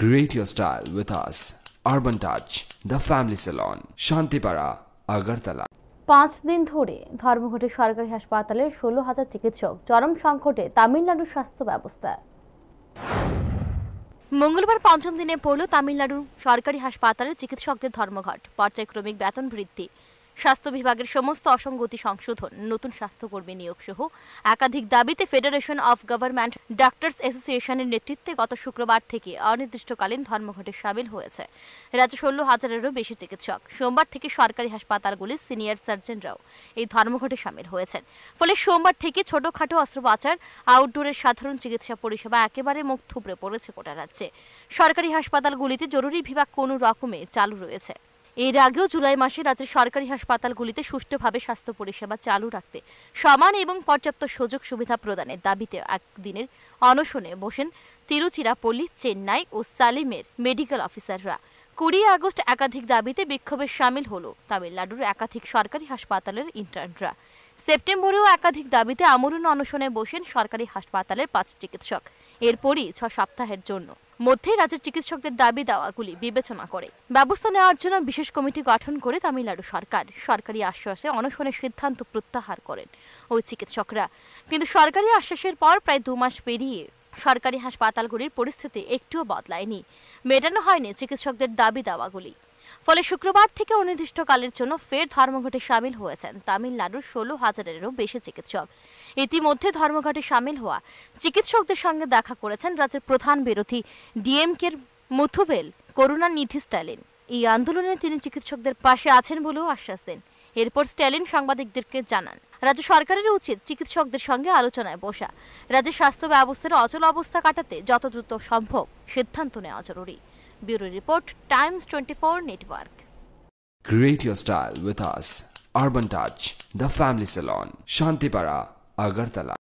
Create your style with us. Urban Touch, The Family Salon, Shantipara, Agartala. পাঁচ দিন ধরে ধর্মঘটে সরকারি হাসপাতালে ষোলো হাজার চিকিৎসক চরম সংকটে তামিলনাড়ুর স্বাস্থ্য ব্যবস্থা মঙ্গলবার পঞ্চম দিনে পড়ল তামিলনাড়ু সরকারি হাসপাতালে চিকিৎসকদের ধর্মঘট পর্যায়ক্রমিক বেতন বৃদ্ধি স্বাস্থ্য বিভাগের সমস্ত অসঙ্গতি সংশোধন নতুন স্বাস্থ্যকর্মী নিয়োগ সহ একাধিক দাবিতে ফেডারেশন অফ গভর্নমেন্ট ডাক্তার্স অ্যাসোসিয়েশনের নেতৃত্বে গত শুক্রবার থেকে অনির্দিষ্টকালীন ধর্মঘটে সামিল হয়েছে রাজ্য ষোলো হাজারেরও বেশি চিকিৎসক সোমবার থেকে সরকারি হাসপাতালগুলির সিনিয়র সার্জনরাও এই ধর্মঘটে সামিল হয়েছেন ফলে সোমবার থেকে ছোটখাটো অস্ত্রোপচার আউটডোরের সাধারণ চিকিৎসা পরিষেবা একেবারে মুখ থুবড়ে পড়েছে গোটা রাজ্যে সরকারি হাসপাতালগুলিতে জরুরি বিভাগ কোনো রকমে চালু রয়েছে এর আগেও জুলাই মাসে রাজ্যের সরকারি হাসপাতালগুলিতে সুষ্ঠুভাবে স্বাস্থ্য পরিষেবা চালু রাখতে সমান এবং পর্যাপ্ত সুযোগ সুবিধা প্রদানের দাবিতে একদিনের অনশনে বসেন তিরুচিরাপল্লি চেন্নাই ও সালিমের মেডিকেল অফিসাররা কুড়ি আগস্ট একাধিক দাবিতে বিক্ষোভে সামিল হল তামিলনাড়ুর একাধিক সরকারি হাসপাতালের ইন্টার্নরা সেপ্টেম্বরেও একাধিক দাবিতে আমরণ অনশনে বসেন সরকারি হাসপাতালের পাঁচ চিকিৎসক এরপরই ছ সপ্তাহের জন্য মধ্যেই রাজ্যের চিকিৎসকদের দাবি দাওয়াগুলি বিবেচনা করে ব্যবস্থা নেওয়ার জন্য বিশেষ কমিটি গঠন করে তামিলনাড়ু সরকার সরকারি আশ্বাসে অনশনের সিদ্ধান্ত প্রত্যাহার করেন ওই চিকিৎসকরা কিন্তু সরকারি আশ্বাসের পর প্রায় দু মাস পেরিয়ে সরকারি হাসপাতালগুলির পরিস্থিতি একটুও বদলায়নি মেটানো হয়নি চিকিৎসকদের দাবি দাওয়াগুলি ফলে শুক্রবার থেকে অনির্দিষ্টকালের জন্য ফের ধর্মঘটে সামিল হয়েছেন তামিলনাড়ুর ষোলো হাজারেরও বেশি চিকিৎসক ইতিমধ্যে ধর্মঘটে সামিল হওয়া চিকিৎসকদের সঙ্গে দেখা করেছেন রাজ্যের প্রধান বিরোধী ডিএমকের মথুবেল করুণা নিধি স্ট্যালিন এই আন্দোলনে তিনি চিকিৎসকদের পাশে আছেন বলেও আশ্বাস দেন এরপর স্ট্যালিন সাংবাদিকদেরকে জানান রাজ্য সরকারের উচিত চিকিৎসকদের সঙ্গে আলোচনায় বসা রাজ্যের স্বাস্থ্য ব্যবস্থার অচল অবস্থা কাটাতে যত দ্রুত সম্ভব সিদ্ধান্ত নেওয়া জরুরি Bureau Report, Times 24 Network. Create your style with us. Urban Touch, The Family Salon, Shantipara, Agartala.